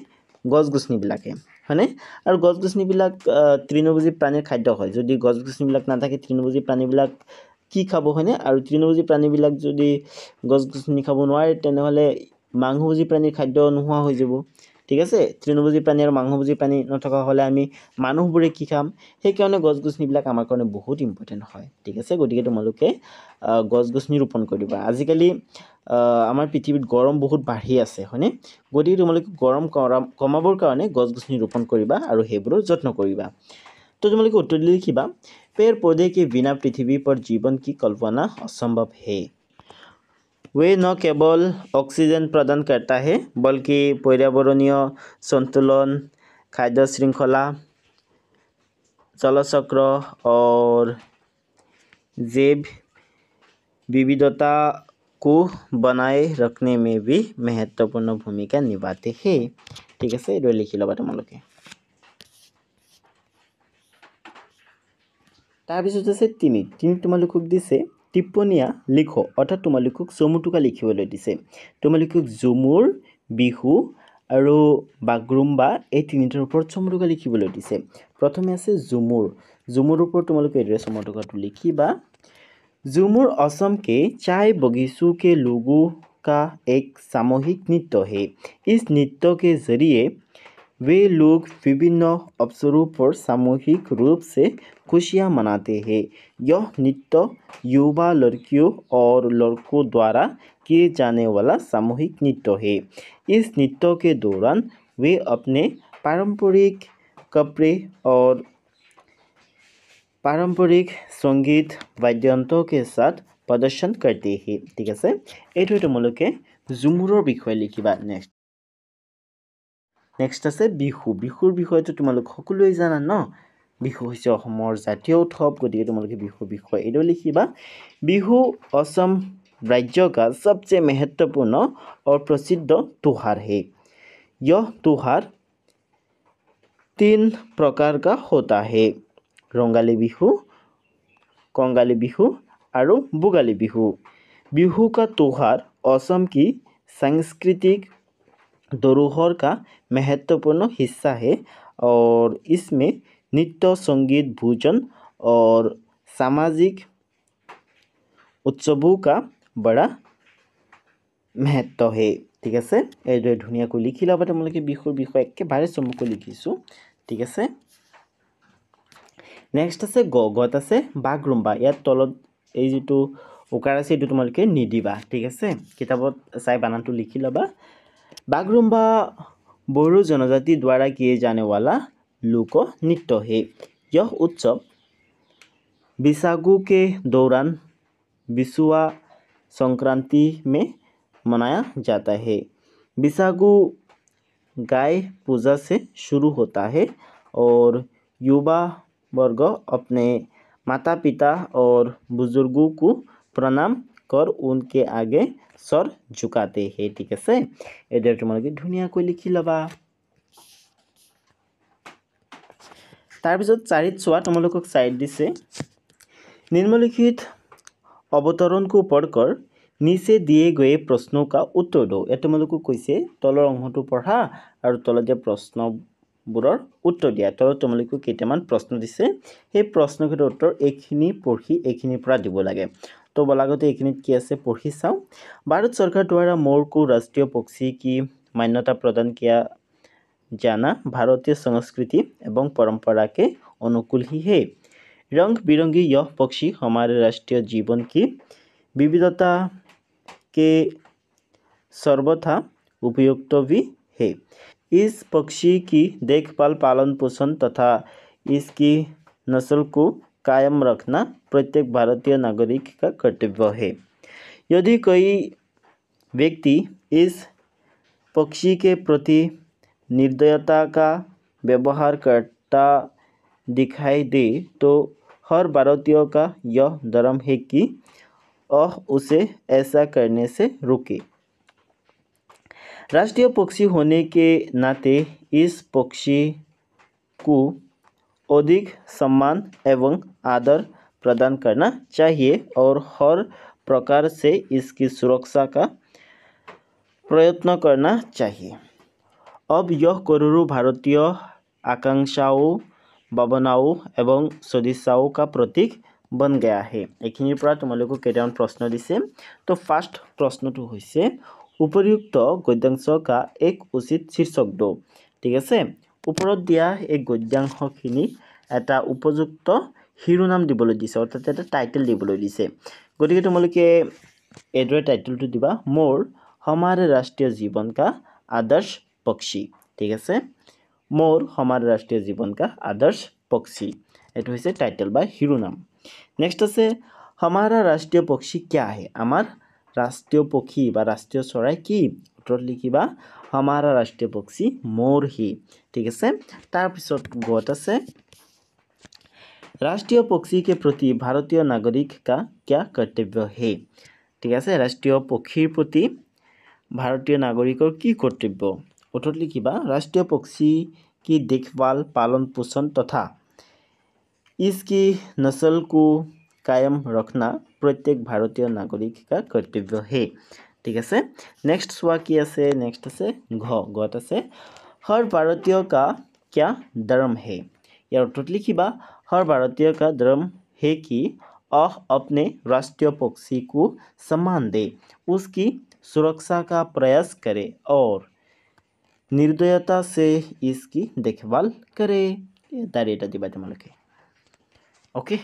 গছ গছনিবিলাকে হয়নে আৰু গছ গছনিবিলাক তৃণভোজী প্ৰাণীৰ খাদ্য হয় যদি গছ গছনিবিলাক নাথাকে তৃণভোজী প্ৰাণীবিলাক কি খাব হয়নে আৰু তৃণভোজী প্ৰাণীবিলাক যদি গছ গছনি খাব নোৱাৰে তেনেহ'লে মাংসভোজী প্ৰাণীৰ খাদ্য নোহোৱা হৈ যাব ঠিক আছে তৃণভোজী প্ৰাণী আৰু মাংসভোজী প্ৰাণী নথকা হ'লে আমি মানুহবোৰে কি খাম সেইকাৰণে গছ গছনিবিলাক আমাৰ কাৰণে বহুত ইম্পৰ্টেণ্ট হয় ঠিক আছে গতিকে তোমালোকে গছ গছনি ৰোপণ কৰি দিবা আজিকালি আমাৰ পৃথিৱীত গৰম বহুত বাঢ়ি আছে হয়নে গতিকে তোমালোকে গৰম কৰা কমাবৰ কাৰণে গছ গছনি ৰোপণ কৰিবা আৰু সেইবোৰৰ যত্ন কৰিবা तो तुम लोग उत्तर लिखा पेड़ पौधे के बिना पृथ्वी पर जीवन की कल्पना असंभव है वे न केवल ऑक्सीजन प्रदान करता है बल्कि पर्यावरणीय संतुलन खाद्य श्रृंखला जलचक्र और जैव विविधता को बनाए रखने में भी महत्वपूर्ण भूमिका निभाते हैं ठीक है लिखी लगा तुम लोग তাৰপিছত আছে তিনি তিনি তোমালোকক দিছে টিপনীয়া লিখ অৰ্থাৎ তোমালোকক চমুটোকা লিখিবলৈ দিছে তোমালোকক ঝুমুৰ বিহু আৰু বাগৰুম্বা এই তিনিটাৰ ওপৰত চমুটোকা লিখিবলৈ দিছে প্ৰথমে আছে ঝুমুৰ ঝুমুৰ ওপৰত তোমালোকে এইদৰে চমুটোকাটো লিখিবা ঝুমুৰ অসমকে চাই বগিচুকে লুগুকা এক সামূহিক নৃত্য হে ইচ নৃত্যকে জৰিয়ে वे लोग विभिन्न अवसरों पर सामूहिक रूप से खुशियाँ मनाते हैं यह नृत्य युवा लड़कियों और लड़कों द्वारा किए जाने वाला सामूहिक नृत्य है इस नृत्य के दौरान वे अपने पारंपरिक कपड़े और पारंपरिक संगीत वाद्यंत्रों के साथ प्रदर्शन करते हैं ठीक है এইটো এটা তোমালোকে ঝুমুৰৰ विषय लिखा नेक्स्ट নেক্সট আছে বিহু বিহুৰ বিষয়েতো তোমালোক সকলোৱে জানা ন বিহু হৈছে অসমৰ জাতীয় উৎসৱ গতিকে তোমালোকে বিহুৰ বিষয়ে এইদৰে লিখিবা বিহু অসম ৰাজ্যকাৰ সবচে মহত্বপূৰ্ণ আৰু প্ৰসিদ্ধ তুহাৰ হে ইয় তুহাৰ তিন প্ৰকাৰ কা হতা হে ৰঙালী বিহু কঙালী বিহু আৰু ভোগালী বিহু বিহু কা তুহাৰ অসম কি সাংস্কৃতিক धरोहर का महत्वपूर्ण हिस्सा है और इसमें नृत्य संगीत भोजन और सामाजिक उत्सवों का बड़ा महत्व है ठीक है यह धुनिया को लिखी ला तुम लोग विषय विषय एक बारे चमुक लिखीसूँ ठीक है नेक्स्ट आस गत आग रुम्बा इलत यू उकार आम लोग निदिबा ठीक है कितब चाय बना तो लिखी लबा बागरुम्बा बोडो जनजाति द्वारा किए जाने वाला लोक नृत्य है यह उत्सव विसागु के दौरान विशुआ संक्रांति में मनाया जाता है विसागु गाय पूजा से शुरू होता है और युवा वर्ग अपने माता पिता और बुजुर्गों को प्रणाम कर उनके आगे सर झुकाते हैं ठीक है से एडर तुम लोग धुनिया कोई लिखि लबा तार पिसत चारित सुवा तुम लोगक साइड दिसे निम्नलिखित अवतरण को पढ़कर নিচে দিয়ে গৈয়ে প্ৰশ্ন কা উত্তৰ দিওঁ এই তোমালোকক কৈছে তলৰ অংশটো পঢ়া আৰু তলত যে প্ৰশ্নবোৰৰ উত্তৰ দিয়া তলত তোমালোকক কেইটামান প্ৰশ্ন দিছে সেই প্ৰশ্নকেইটাৰ উত্তৰ এইখিনি পঢ়ি এইখিনিৰ পৰা দিব লাগে तो বলাগতে এইখিনিত কি আছে পঢ়ি চাওঁ ভাৰত চৰকাৰ দ্বাৰা মোৰ কো ৰাষ্ট্ৰীয় পক্ষী কি মান্যতা जाना भारतीय संस्कृति एवं परंपरा के अनुकूल ही है रंग बिरंगी यह पक्षी हमारे राष्ट्रीय जीवन की विविधता के सर्वथा उपयुक्त भी है इस पक्षी की देखभाल पालन पोषण तथा इसकी नस्ल को कायम रखना प्रत्येक भारतीय नागरिक का कर्तव्य है यदि कोई व्यक्ति इस पक्षी के प्रति निर्दयता का व्यवहार करता दिखाई दे तो हर भारतीय का यह धर्म है कि और उसे ऐसा करने से रुके राष्ट्रीय पक्षी होने के नाते इस पक्षी को অধিক সম্মান এবং আদর প্রদান করা চাইয়ে এবং হর প্রকার সে ইসকি সুরক্ষা কা প্রয়त्न করা চাই। অব যহ করুরু ভারতীয় আকাংশাও ভাবনাও এবং সদিসাহাও কা প্রতীক বন গয়া হে। এখিনিপরা তোমালোক কেটান প্রশ্ন দিছি। তো ফার্স্ট প্রশ্নটো হইছে উপযুক্ত গদ্যংশ কা এক উচিত शीर्षक दो। ঠিক আছে? ওপৰত দিয়া এই গদ্যাংশখিনি এটা উপযুক্ত শিৰোনাম দিবলৈ দিছে অৰ্থাৎ এটা টাইটেল দিবলৈ দিছে গতিকে তোমালোকে এইদৰে টাইটেলটো দিবা মোৰ সমাৰ ৰাষ্ট্ৰীয় জীৱন কা আদৰ্শ পক্ষী ঠিক আছে মোৰ সমাৰ ৰাষ্ট্ৰীয় জীৱন কা আদৰ্শ পক্ষী এইটো হৈছে টাইটেল বা শিৰোনাম নেক্সট আছে সমাৰ ৰাষ্ট্ৰীয় পক্ষী কিয় আহে আমাৰ ৰাষ্ট্ৰীয় পক্ষী বা ৰাষ্ট্ৰীয় চৰাই কি পাত্ৰত লিখিবা সমাৰ ৰাষ্ট্ৰীয় পক্ষী মোৰ মৌৰ্হী ঠিক আছে তাৰপিছত গত আছে ৰাষ্ট্ৰীয় পক্ষীকে প্ৰতি ভাৰতীয় নাগৰিক কা কিয় কৰ্তব্য হে ঠিক আছে ৰাষ্ট্ৰীয় পক্ষীৰ প্ৰতি ভাৰতীয় নাগৰিকৰ কি কৰ্তব্য উত্তৰ লিখিবা ৰাষ্ট্ৰীয় পক্ষী কি দেখভাল পালন পোষণ তথা ইজ কি কায়ম ৰখনা প্ৰত্যেক ভাৰতীয় নাগৰিক কা কৰ্তব্য হে ठीक है नेक्स्ट चुना कि नेक्स्ट आज घ घत हर भारतीय का क्या धर्म है यार उत्तर लिखा हर भारतीय का धर्म है कि अह अपने राष्ट्रीय पक्षी को सम्मान दे उसकी सुरक्षा का प्रयास करे और निर्दयता से इसकी देखभाल करे दारेटा दिवा तुम लोग ओके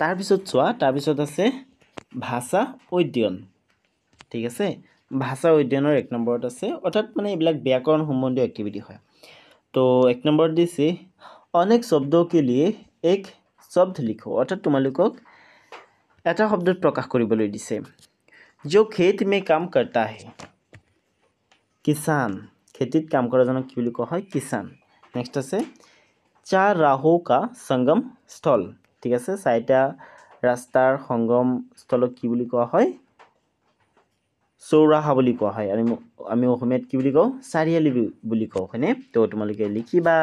तार पास चुना तार पास ভাষা অধ্যয়ন ঠিক আছে ভাষা অধ্যয়নৰ এক নম্বৰত আছে অৰ্থাৎ মানে এইবিলাক ব্যাকৰণ সম্বন্ধীয় এক্টিভিটি হয় তো এক নম্বৰত দিছে অনেক শব্দকে কে লিয়ে এক শব্দ লিখো অৰ্থাৎ তোমালোকক এটা শব্দত প্ৰকাশ কৰিবলৈ দিছে যৌ খেত মে কাম কৰ্তা হে কিষাণ খেতিত কাম কৰাজনক কি বুলি কোৱা হয় কিষাণ নেক্সট আছে চা ৰাহো কা সংগম স্থল ঠিক আছে চাৰিটা ৰাস্তাৰ সংগম স্থলক কি বুলি কোৱা হয় চৌৰাহা বুলি কোৱা হয় আমি আমি অসমীয়াত কি বুলি কওঁ চাৰিআলি বুলি কওঁ হয়নে ত' তোমালোকে লিখিবা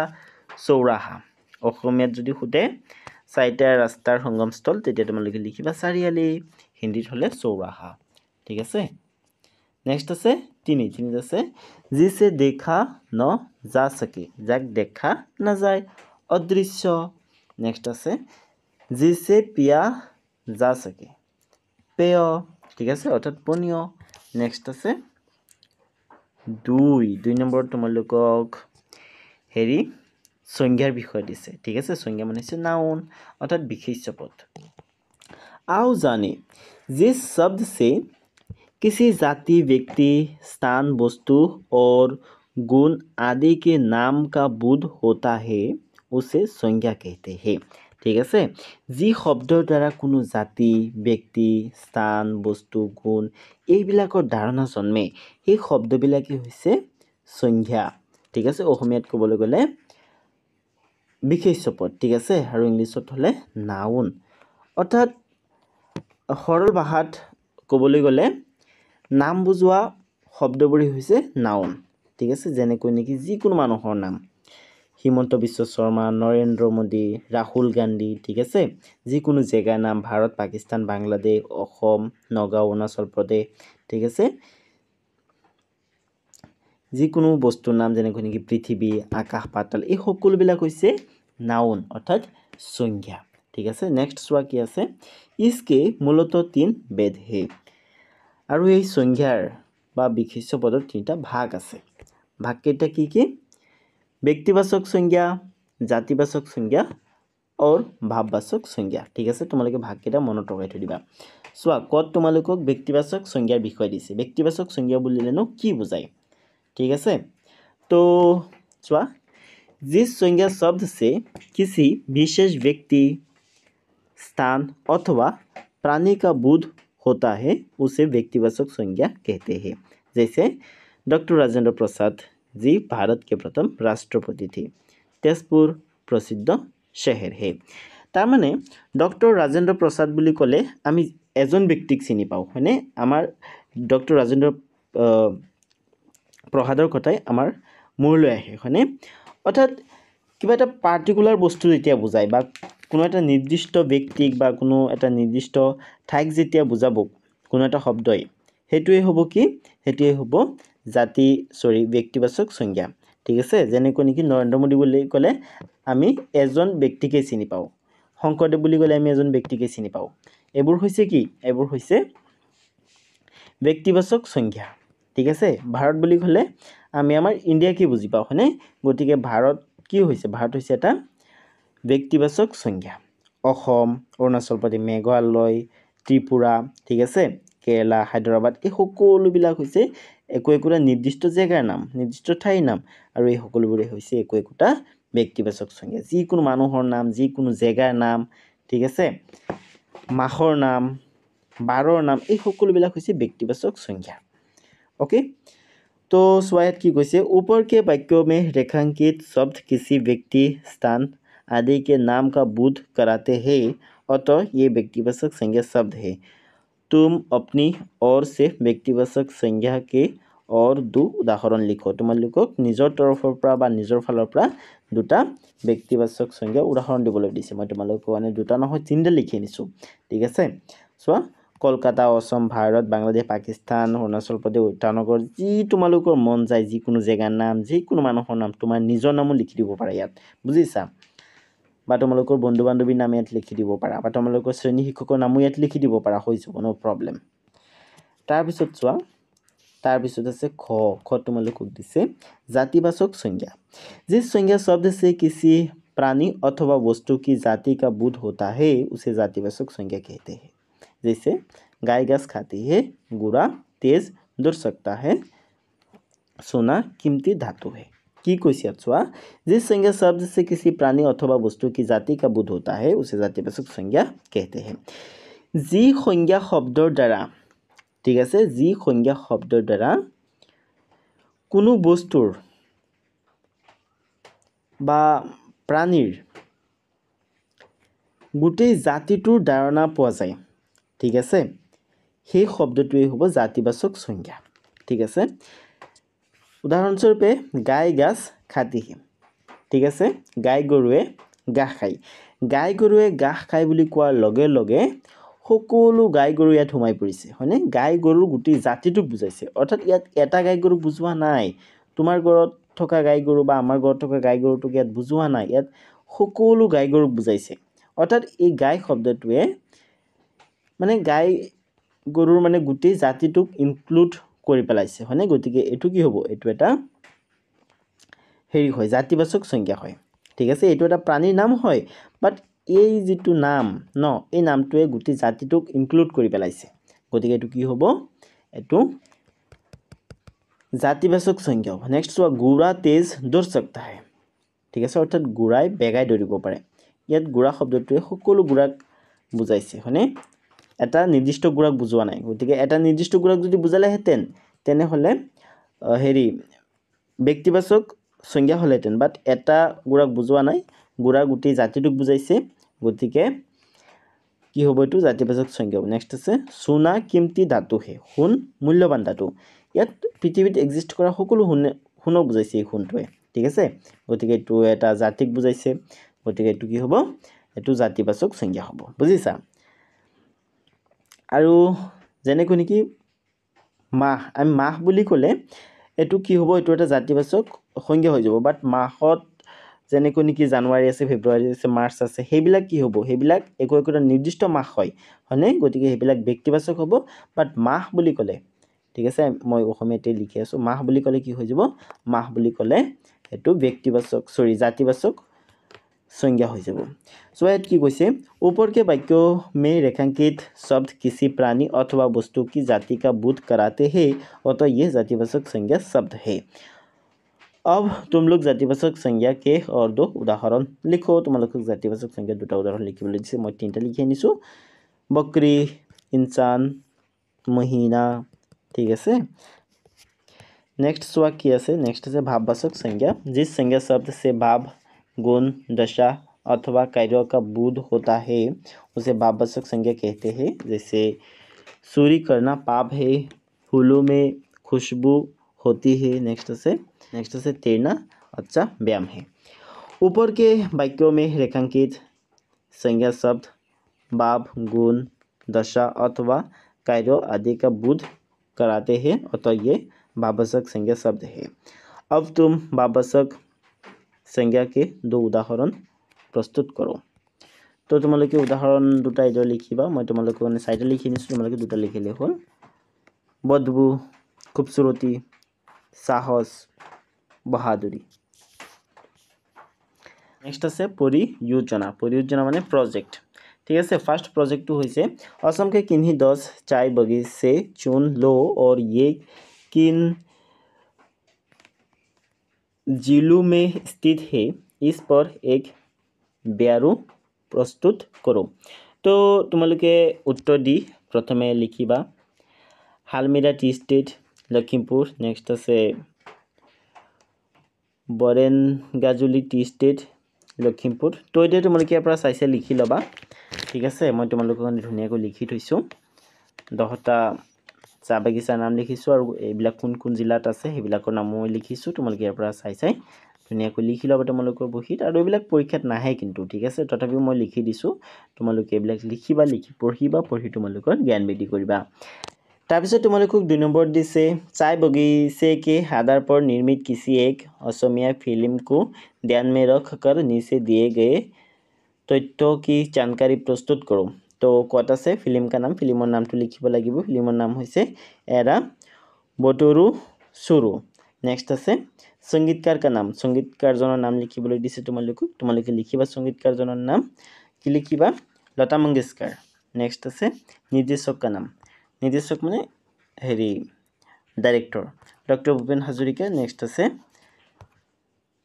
চৌৰাহা অসমীয়াত যদি সোধে চাৰিটা ৰাস্তাৰ সংগমস্থল তেতিয়া তোমালোকে লিখিবা চাৰিআলি হিন্দীত হ'লে চৌৰাহা ঠিক আছে নেক্সট আছে তিনি তিনিত আছে যি চে দেখা ন যা চাকি যাক দেখা নাযায় অদৃশ্য নেক্সট আছে जिससे पिया जा सके পেয় ঠিক আছে অর্থাৎ পনীয় নেক্সট আছে দুই দুই নম্বৰত তোমালোকক হেৰি সংজ্ঞাৰ বিষয়ে দিছে ঠিক আছে সংজ্ঞা মানে হৈছে নাউন অৰ্থাৎ বিশেষ্য পদ আও জানে যে শব্দ সে किसी जाति व्यक्ति स्थान वस्तु और गुण आदि के नाम का बोध होता है उसे संज्ञा कहते हैं ঠিক আছে যি শব্দৰ দ্বাৰা কোনো জাতি ব্যক্তি স্থান বস্তু গুণ এইবিলাকৰ ধাৰণা জন্মে সেই শব্দবিলাকেই হৈছে সংজ্ঞা ঠিক আছে অসমীয়াত ক'বলৈ গ'লে বিশেষ পদ ঠিক আছে আৰু ইংলিছত হ'লে নাউন অৰ্থাৎ সৰল ভাষাত ক'বলৈ গ'লে নাম বুজোৱা শব্দবোৰেই হৈছে নাউন ঠিক আছে যেনেকৈ নেকি যিকোনো মানুহৰ নাম হিমন্ত বিশ্ব শৰ্মা নৰেন্দ্ৰ মোদী ৰাহুল গান্ধী ঠিক আছে যিকোনো জেগাৰ নাম ভাৰত পাকিস্তান বাংলাদেশ অসম নগাঁও অৰুণাচল প্ৰদেশ ঠিক আছে যিকোনো বস্তুৰ নাম যেনেকৈ নেকি পৃথিৱী আকাশ পাতল এই সকলোবিলাক হৈছে নাউন অৰ্থাৎ সংজ্ঞা ঠিক আছে নেক্সট চোৱা কি আছে ইচকে মূলত তিন বেদহে আৰু এই সংজ্ঞাৰ বা বিশিষ্ট পদৰ তিনিটা ভাগ আছে ভাগকেইটা কি কি व्यक्तिवाचक संज्ञा जातिवाचक संज्ञा और भाववाचक संज्ञा ठीक है तुम लोग भाग क्या मन रखा चुआ कत तुम लोग व्यक्तिवाचक संज्ञार विषय दी व्यक्तिवाचक संज्ञा बुलेनो कि बुझा ठीक है तो चुआ जिस संज्ञा शब्द से किसी विशेष व्यक्ति स्थान अथवा प्राणी का बोध होता है उसे व्यक्तिवाचक संज्ञा कहते हैं जैसे डॉक्टर राजेंद्र प्रसाद जी भारत के प्रथम राष्ट्रपति थे तेजपुर प्रसिद्ध शहर है तार माने डॉक्टर राजेंद्र प्रसाद बुली कोले आमी एजन व्यक्तिक सिनि पाउ माने आमार डॉक्टर राजेंद्र प्रहादर কথাই আমার মূল আহে হনে অর্থাৎ কিবা এটা পার্টিকুলার বস্তু যেতিয়া বুজাই বা কোনো এটা নির্দিষ্ট ব্যক্তিক বা কোনো এটা নির্দিষ্ট ঠাইক যেতিয়া বুজাব কোনো এটা শব্দই সেইটোৱে হ'ব কি সেইটোৱে হ'ব জাতি চৰি ব্যক্তিবাচক সংজ্ঞা ঠিক আছে যেনেকৈ নেকি নৰেন্দ্ৰ মোদী বুলি ক'লে আমি এজন ব্যক্তিকে চিনি পাওঁ শংকৰদেৱ বুলি ক'লে আমি এজন ব্যক্তিকে চিনি পাওঁ এইবোৰ হৈছে কি এইবোৰ হৈছে ব্যক্তিবাচক সংজ্ঞা ঠিক আছে ভাৰত বুলি ক'লে আমি আমাৰ ইণ্ডিয়াকে বুজি পাওঁ হয়নে গতিকে ভাৰত কি হৈছে ভাৰত হৈছে এটা ব্যক্তিবাচক সংজ্ঞা অসম অৰুণাচল প্ৰদেশ মেঘালয় ত্ৰিপুৰা ঠিক আছে কেৰেলা হায়দৰাবাদ এই সকলোবিলাক হৈছে একো একোটা নিৰ্দিষ্ট জেগাৰ নাম নিৰ্দিষ্ট ঠাইৰ নাম আৰু এই সকলোবোৰে হৈছে একো একোটা ব্যক্তিবাচক সংজ্ঞা যিকোনো মানুহৰ নাম যিকোনো জেগাৰ নাম ঠিক আছে মাহৰ নাম বাৰৰ নাম এই সকলোবিলাক হৈছে ব্যক্তিবাচক সংজ্ঞা অ'কে তো চোৱা ইয়াত কি কৈছে ওপৰকে বাক্যমে ৰেখাংকিত শব্দ কৃষি ব্যক্তি স্থান আদিকে নাম কা বোধ কৰাতে হে অত এই ব্যক্তিবাচক সংজ্ঞা শব্দ হে तुम अपनी और से व्यक्तिवाचक संज्ञा के और दो उदाहरण लिखो तुम लोग निजर तरफर निजर फल दो व्यक्तिवाचक संज्ञा उदाहरण दीस मैं तुम लोग मैंने दूटा नीन लिखी निशो ठीक है चुना কলকাতা অসম ভাৰত বাংলাদেশ পাকিস্তান অৰুণাচল প্ৰদেশ উত্তানগৰ যি তোমালোকৰ মন যায় যিকোনো জেগাৰ নাম যিকোনো মানুহৰ নাম তোমাৰ নিজৰ নামো লিখি দিব পাৰা ইয়াত বুজিছা বা トム লকৰ বন্ধু-বান্ধৱীৰ নাম ইয়াত লিখি দিব পাৰা বা トム লকৰ শ্রেণী শিক্ষকৰ নাম ইয়াত লিখি দিব পাৰা হৈছে বনো প্ৰবলেম তাৰ বিষয়ে চোয়া তাৰ বিষয়ে আছে খ খ তোমালোকক দিছে জাতিবাচক संज्ञा যে संज्ञा শব্দৰে কিছি প্রাণী অথবা বস্তু কি জাতি কা বুধ হোতা হ'ে উসে জাতিবাচক संज्ञा কহেতে হে যেন গায় ঘাস খায়তে হে গুৰা তেজ দৰশকতা হে সোনা কিমতি ধাতু হে কি কৈছে চোৱা যি সংজ্ঞা শব্দ আছে কিছু প্ৰাণী অথবা বস্তু কি জাতি কা বোধ হতা হে উচে জাতিবাচক সংজ্ঞা কেতে হে যি সংজ্ঞা শব্দৰ দ্বাৰা ঠিক আছে যি সংজ্ঞা শব্দৰ দ্বাৰা কোনো বস্তুৰ বা প্ৰাণীৰ গোটেই জাতিটোৰ ধাৰণা পোৱা যায় ঠিক আছে সেই শব্দটোৱেই হ'ব জাতিবাচক সংজ্ঞা ঠিক আছে উদাহৰণস্বৰূপে গাই গাছ খাতিহে ঠিক আছে গাই গৰুৱে ঘাঁহ খায় গাই গৰুৱে ঘাঁহ খায় বুলি কোৱাৰ লগে লগে সকলো গাই গৰু ইয়াত সোমাই পৰিছে হয়নে গাই গৰুৰ গোটেই জাতিটোক বুজাইছে অৰ্থাৎ ইয়াত এটা গাই গৰু বুজোৱা নাই তোমাৰ ঘৰত থকা গাই গৰু বা আমাৰ ঘৰত থকা গাই গৰুটোক ইয়াত বুজোৱা নাই ইয়াত সকলো গাই গৰুক বুজাইছে অৰ্থাৎ এই গাই শব্দটোৱে মানে গাই গৰুৰ মানে গোটেই জাতিটোক ইনক্লুড কৰি পেলাইছে হয়নে গতিকে এইটো কি হ'ব এইটো এটা হেৰি হয় জাতিবাচক সংজ্ঞা হয় ঠিক আছে এইটো এটা প্ৰাণীৰ নাম হয় বাট এই যিটো নাম ন এই নামটোৱে গোটেই জাতিটোক ইনক্লুড কৰি পেলাইছে গতিকে এইটো কি হ'ব এইটো জাতিবাচক সংজ্ঞা হ'ব নেক্সট চোৱা গুড়া তেজ দৰ্শকতাহে ঠিক আছে অৰ্থাৎ গুড়াই বেগাই ধৰিব পাৰে ইয়াত গুড়া শব্দটোৱে সকলো গুড়াক বুজাইছে হয়নে এটা নিৰ্দিষ্ট গুড়াক বুজোৱা নাই গতিকে এটা নিৰ্দিষ্ট গুড়াক যদি বুজালেহেঁতেন তেনেহ'লে হেৰি ব্যক্তিবাচক সংজ্ঞা হ'লেহেঁতেন বাট এটা গুড়াক বুজোৱা নাই গুড়া গোটেই জাতিটোক বুজাইছে গতিকে কি হ'ব এইটো জাতিবাচক সংজ্ঞা হ'ব নেক্সট আছে চোনা কিমতি ধাতুহে সোণ মূল্যৱান ধাতু ইয়াত পৃথিৱীত এক্সিষ্ট কৰা সকলো সোণে সোণক বুজাইছে এই সোণটোৱে ঠিক আছে গতিকে এইটো এটা জাতিক বুজাইছে গতিকে এইটো কি হ'ব এইটো জাতিবাচক সংজ্ঞা হ'ব বুজিছা আৰু যেনেকৈ নেকি মাহ আমি মাহ বুলি ক'লে এইটো কি হ'ব এইটো এটা জাতিবাচক সংজ্ঞা হৈ যাব বাট মাহত যেনেকৈ নেকি জানুৱাৰী আছে ফেব্ৰুৱাৰী আছে মাৰ্চ আছে সেইবিলাক কি হ'ব সেইবিলাক একো একোটা নিৰ্দিষ্ট মাহ হয় হয়নে গতিকে সেইবিলাক ব্যক্তিবাচক হ'ব বাট মাহ বুলি ক'লে ঠিক আছে মই অসমীয়াতে লিখি আছোঁ মাহ বুলি ক'লে কি হৈ যাব মাহ বুলি ক'লে এইটো ব্যক্তিবাচক চৰি জাতিবাচক संज्ञा हो स्वायत की कैसे ऊपर के वाक्य में रेखांकित शब्द किसी प्राणी अथवा वस्तु की जाति का बोध कराते हैं अतः तो यह जातिवशक संज्ञा शब्द है अब तुम लोग जातिवाचक संज्ञा के और दो उदाहरण लिखो तुम लोग जातिवाचक संज्ञा दो उदाहरण लिख जैसे मैं तीन टा लिखी आनीस बकरी इंसान महीना ठीक है नेक्स्ट स्वा किया से नेक्स्ट से भाववासक संज्ञा जिस संज्ञा शब्द से भाव गुण दशा अथवा कार्यों का बोध होता है उसे बाबसक संज्ञा कहते हैं जैसे सूर्य करना पाप है फूलों में खुशबू होती है नेक्स्ट से नेक्स्ट से तैरना अच्छा व्यायाम है ऊपर के वाक्यों में रेखांकित संज्ञा शब्द बाप गुण दशा अथवा कार्यों आदि का बुध कराते हैं अतः तो ये बाबसक संज्ञा शब्द है अब तुम बाबसक संज्ञा के दो उदाहरण प्रस्तुत करो तो तुम लोग उदाहरण दूटा इधर लिखा मैं तुम लोग सैडे लिखी निश तुम लोग लिखे लिखिले हूँ बदबू खूबसूरती सहस बहादुरी नेक्स्ट आज परियोजना परियोजना मानने प्रजेक्ट ठीक है फार्ष्ट प्रजेक्ट असम के किन्हीं दस चाय बगिचे चून लो और ये किन जिलू में स्थित है इस पर एक बारू प्रस्तुत करो तो तुम लोग उत्तर दी प्रथम लिखा Halmira tea estate Lakhimpur next आज Borengajuli tea estate Lakhimpur तो इतना तुम लोग सैसे लिखी लबा ठीक है मैं तुम लोग धुनिया को लिखी थोड़ा दसटा চাহ বাগিচাৰ নাম লিখিছোঁ আৰু এইবিলাক কোন কোন জিলাত আছে সেইবিলাকৰ নামো লিখিছোঁ তোমালোকে ইয়াৰ পৰা চাই চাই ধুনীয়াকৈ লিখি ল'বা তোমালোকৰ বহীত আৰু এইবিলাক পৰীক্ষাত নাহে কিন্তু ঠিক আছে তথাপিও মই লিখি দিছোঁ তোমালোকে এইবিলাক লিখিবা লিখি পঢ়িবা পঢ়ি তোমালোকৰ জ্ঞান বৃদ্ধি কৰিবা তাৰপিছত তোমালোকক দুই নম্বৰত দিছে চাই বগিছে কে হাদাৰপৰ নিৰ্মিত কিছি এক অসমীয়া ফিল্ম কু ড্যানমেৰক নিচে দিয়ে গে তথ্য কি জানকাৰী প্ৰস্তুত কৰোঁ তো ক'ত আছে ফিল্মখন নাম ফিল্মৰ নামটো লিখিব লাগিব ফিল্মৰ নাম হৈছে এৰা বটৰু চুৰু নেক্সট আছে সংগীতকাৰ নাম সংগীতকাৰজনৰ নাম লিখিবলৈ দিছে তোমালোকক তোমালোকে লিখিবা সংগীতকাৰজনৰ নাম কি লিখিবা লতা মংগেশকাৰ নেক্সট আছে নিৰ্দেশক নাম নিৰ্দেশক মানে হেৰি director doctor Bhupen Hazarika next আছে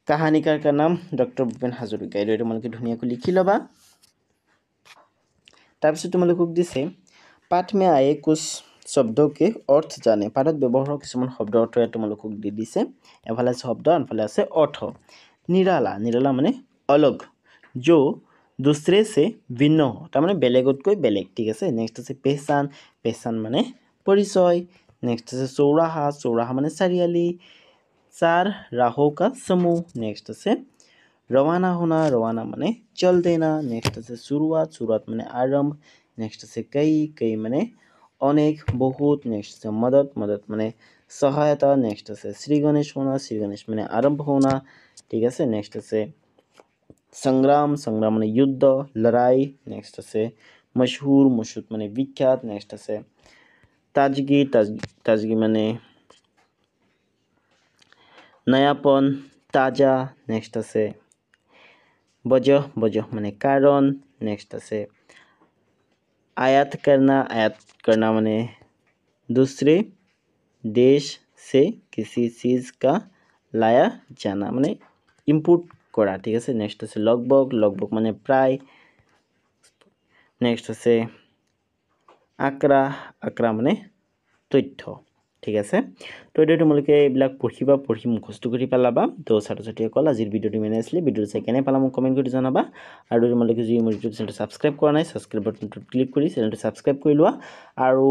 কাহানিকাৰ নাম ডক্টৰ ভূপেন হাজৰিকা এইদৰে তোমালোকে ধুনীয়াকৈ লিখি ল'বা তাৰপিছত তোমালোকক দিছে পাঠ মে আয়ে কোচ শব্দকে অৰ্থ জানে পাঠত ব্যৱহাৰৰ কিছুমান শব্দ অৰ্থৰে তোমালোকক দি দিছে এফালে আছে শব্দ আনফালে আছে অৰ্থ নিৰালা নিৰালা মানে অলগ যো দুচৰে চে ভিন্ন তাৰমানে বেলেগতকৈ বেলেগ ঠিক আছে নেক্সট আছে পেচান পেচান মানে পৰিচয় নেক্সট আছে চৌৰাহা চৌৰাহা মানে চাৰিআলি চাৰ ৰাহৌকা চমু নেক্সট আছে रवाना होना रवाना मैंने चल देना नेक्स्ट से शुरुआत शुरुआत मैंने आरंभ नेक्स्ट से कई कई मैंने अनेक बहुत नेक्स्ट से मदद मदद मैंने सहायता नेक्स्ट से श्री गणेश होना श्री गणेश मैंने आरंभ होना ठीक है से नेक्स्ट से संग्राम संग्राम मैंने युद्ध लड़ाई नेक्स्ट से मशहूर मशहूर मैंने विख्यात नेक्स्ट से ताजगी ताजगी मैंने नयापन ताज़ा नेक्स्ट से वजह वजह मैंने कारण नेक्स्ट आसे आयात करना आयात करना मैंने दूसरे देश से किसी चीज़ का लाया जाना मैंने इम्पोर्ट करा ठीक है नेक्स्ट आसे लगभग लगभग मैंने प्राय नेक्स्ट आसे आकड़ा आकड़ा मैंने तथ्य ঠিক আছে তো এতিয়া তোমালোকে এইবিলাক পঢ়িবা পঢ়ি মুখস্থ কৰি পেলাবা তো ছাত্ৰ ছাত্ৰীসকল আজিৰ ভিডিঅ'টো মেনে আছিলে ভিডিঅ'টো চাই কেনে পালা মোক কমেণ্ট কৰি জনাবা আৰু তোমালোকে যদি মোৰ ইউটিউব চেনেলটো ছাবস্ক্ৰাইব কৰা নাই ছাবস্ক্ৰাইব বাটনটোত ক্লিক কৰি চেনেলটো ছাবস্ক্ৰাইব কৰি লোৱা আৰু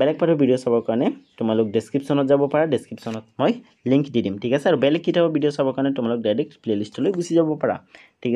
বেলেগ পাঠৰ ভিডিঅ' চাবৰ কাৰণে তোমালোক ডেছক্ৰিপশ্যনত যাব পাৰা ডেছক্ৰিপশ্যনত মই লিংক দি দিম ঠিক আছে আৰু বেলেগ কিতাপৰ ভিডিঅ' চাবৰ কাৰণে তোমালোক ডাইৰেক্ট প্লে'লিষ্টলৈ গুচি যাব পাৰা ঠিক আছে